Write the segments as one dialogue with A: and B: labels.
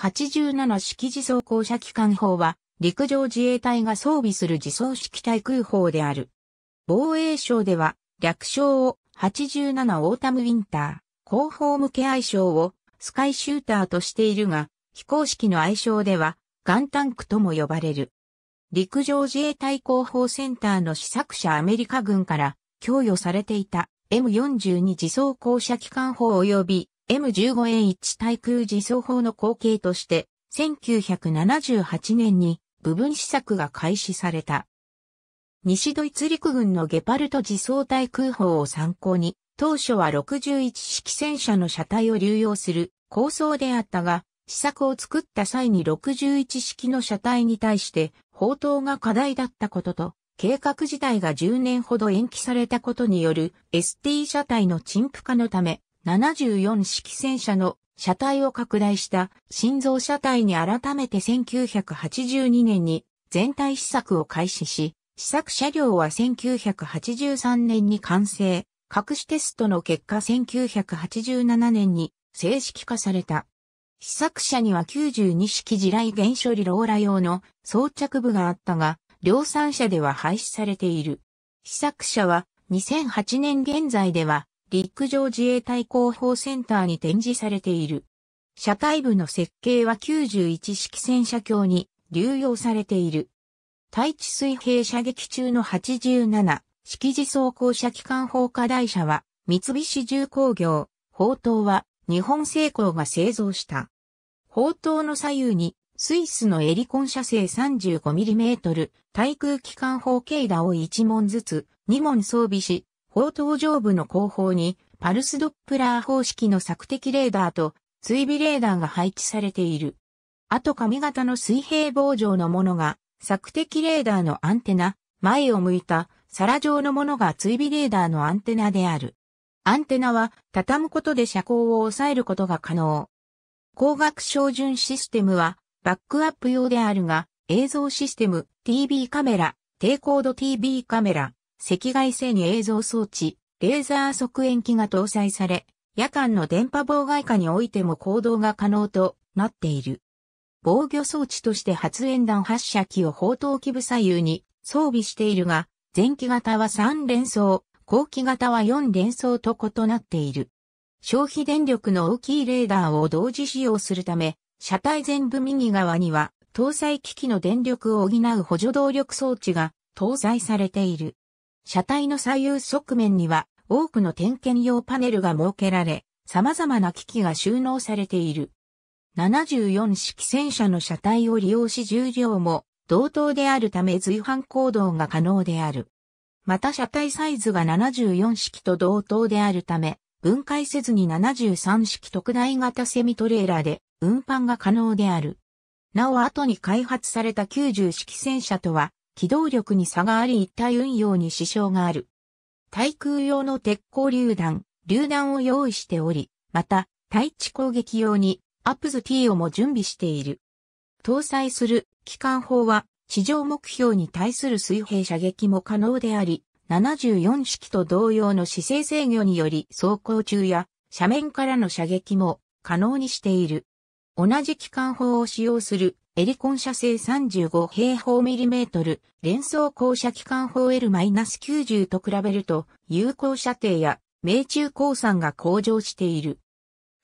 A: 87式自走降車機関砲は、陸上自衛隊が装備する自走式対空砲である。防衛省では、略称を87オータムウィンター、後方向け愛称をスカイシューターとしているが、非公式の愛称では、ガンタンクとも呼ばれる。陸上自衛隊広報センターの試作車アメリカ軍から供与されていた M42 自走降車機関砲及び m 1 5 a 1対空自走砲の後継として、1978年に部分試作が開始された。西ドイツ陸軍のゲパルト自走対空砲を参考に、当初は61式戦車の車体を流用する構想であったが、試作を作った際に61式の車体に対して砲塔が課題だったことと、計画自体が10年ほど延期されたことによる ST 車体の陳腐化のため、74式戦車の車体を拡大した心臓車体に改めて1982年に全体試作を開始し、試作車両は1983年に完成、各種テストの結果1987年に正式化された。試作車には92式地雷原処理ローラ用の装着部があったが、量産車では廃止されている。試作車は2008年現在では陸上自衛隊広報センターに展示されている。車体部の設計は91式戦車橋に流用されている。対地水平射撃中の87式自走行車機関砲火台車は三菱重工業、砲塔は日本製鋼が製造した。砲塔の左右にスイスのエリコン射程 35mm 対空機関砲軽打を1門ずつ2門装備し、砲塔上部の後方にパルスドップラー方式の索敵レーダーと追尾レーダーが配置されている。あと髪型の水平棒状のものが索敵レーダーのアンテナ、前を向いた皿状のものが追尾レーダーのアンテナである。アンテナは畳むことで車高を抑えることが可能。光学照準システムはバックアップ用であるが、映像システム、TV カメラ、低高度 TV カメラ、赤外線映像装置、レーザー側遠機が搭載され、夜間の電波妨害下においても行動が可能となっている。防御装置として発煙弾発射機を砲塔基部左右に装備しているが、前期型は3連装、後期型は4連装と異なっている。消費電力の大きいレーダーを同時使用するため、車体全部右側には搭載機器の電力を補う補助動力装置が搭載されている。車体の左右側面には多くの点検用パネルが設けられ、様々な機器が収納されている。74式戦車の車体を利用し重量も同等であるため随伴行動が可能である。また車体サイズが74式と同等であるため、分解せずに73式特大型セミトレーラーで運搬が可能である。なお後に開発された90式戦車とは機動力に差があり一体運用に支障がある。対空用の鉄鋼榴弾、榴弾を用意しており、また、対地攻撃用にアプズ T をも準備している。搭載する機関砲は地上目標に対する水平射撃も可能であり、74式と同様の姿勢制御により走行中や斜面からの射撃も可能にしている。同じ機関砲を使用するエリコン社製35平方ミリメートル、連装降射機関砲 L-90 と比べると、有効射程や命中降参が向上している。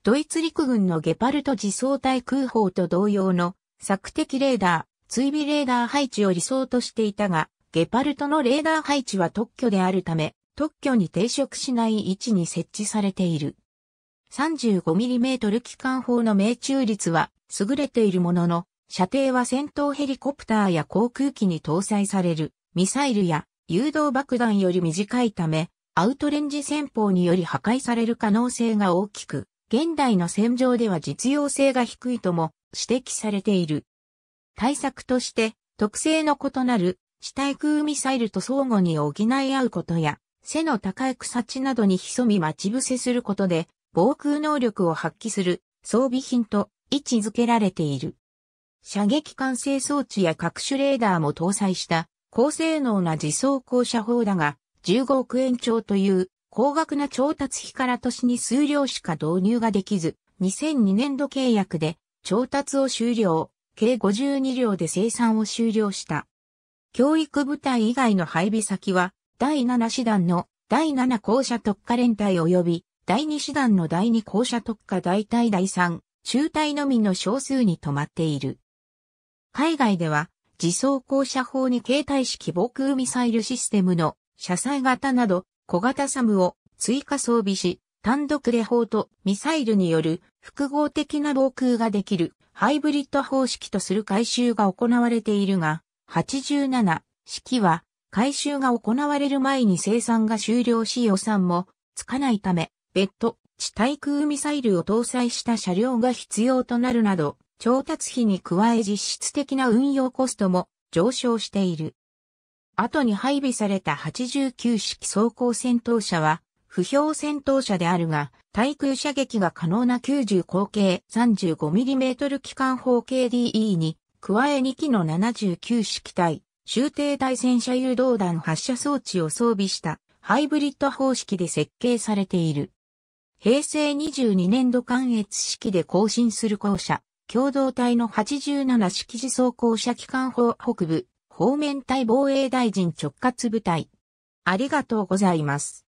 A: ドイツ陸軍のゲパルト自走対空砲と同様の索敵レーダー、追尾レーダー配置を理想としていたが、ゲパルトのレーダー配置は特許であるため、特許に抵触しない位置に設置されている。35mm 機関砲の命中率は優れているものの、射程は戦闘ヘリコプターや航空機に搭載されるミサイルや誘導爆弾より短いため、アウトレンジ戦法により破壊される可能性が大きく、現代の戦場では実用性が低いとも指摘されている。対策として、特性の異なる地対空ミサイルと相互に補い合うことや、背の高い草地などに潜み待ち伏せすることで、防空能力を発揮する装備品と位置づけられている。射撃管制装置や各種レーダーも搭載した高性能な自走校舎砲だが、15億円超という高額な調達費から年に数量しか導入ができず、2002年度契約で調達を終了、計52両で生産を終了した。教育部隊以外の配備先は、第7師団の第7校舎特化連隊及び、第2師団の第2校舎特化大隊第3、中隊のみの少数に止まっている。海外では自走降車砲に携帯式防空ミサイルシステムの車載型など小型サムを追加装備し、単独で砲とミサイルによる複合的な防空ができるハイブリッド方式とする改修が行われているが、87式は改修が行われる前に生産が終了し予算もつかないため、別途地対空ミサイルを搭載した車両が必要となるなど、調達費に加え実質的な運用コストも上昇している。後に配備された89式装甲戦闘車は、不評戦闘車であるが、対空射撃が可能な90口径 35mm 機関砲 KDE に、加え2機の79式対、終艇対戦車誘導弾発射装置を装備したハイブリッド方式で設計されている。平成22年度関越式で更新する校舎、共同体の87式地装甲車機関砲北部、方面隊防衛大臣直轄部隊。ありがとうございます。